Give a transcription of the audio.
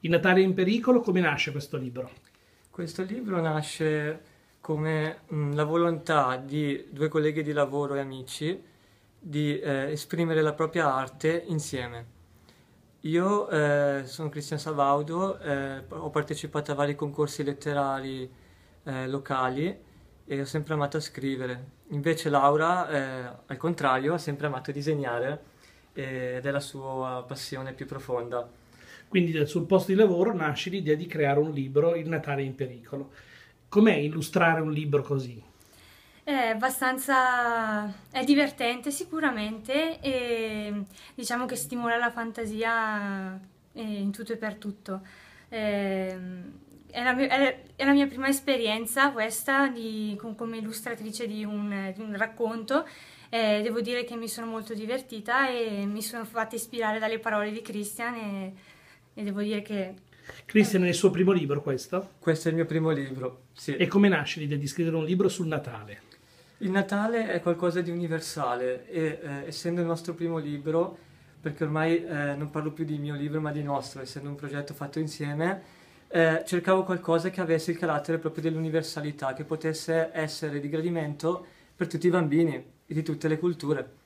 in Natale in pericolo, come nasce questo libro? Questo libro nasce come mh, mm, la volontà di due colleghi di lavoro e amici di eh, esprimere la propria arte insieme. Io eh, sono Cristian Savaudo, eh, ho partecipato a vari concorsi letterari eh, locali e ho sempre amato scrivere. Invece Laura, eh, al contrario, ha sempre amato disegnare ed è la sua passione più profonda. Quindi sul posto di lavoro nasce l'idea di creare un libro, Il Natale in pericolo. Com'è illustrare un libro così? È abbastanza è divertente sicuramente e diciamo che stimola la fantasia eh, in tutto e per tutto. Ehm, è la, mia, è la mia prima esperienza questa di, come illustratrice di un, di un racconto eh, devo dire che mi sono molto divertita e mi sono fatta ispirare dalle parole di Christian e e devo dire che... Cristian, è il suo primo libro questo? Questo è il mio primo libro, sì. E come nasce l'idea di scrivere un libro sul Natale? Il Natale è qualcosa di universale e eh, essendo il nostro primo libro, perché ormai eh, non parlo più di mio libro ma di nostro, essendo un progetto fatto insieme, eh, cercavo qualcosa che avesse il carattere proprio dell'universalità, che potesse essere di gradimento per tutti i bambini e di tutte le culture.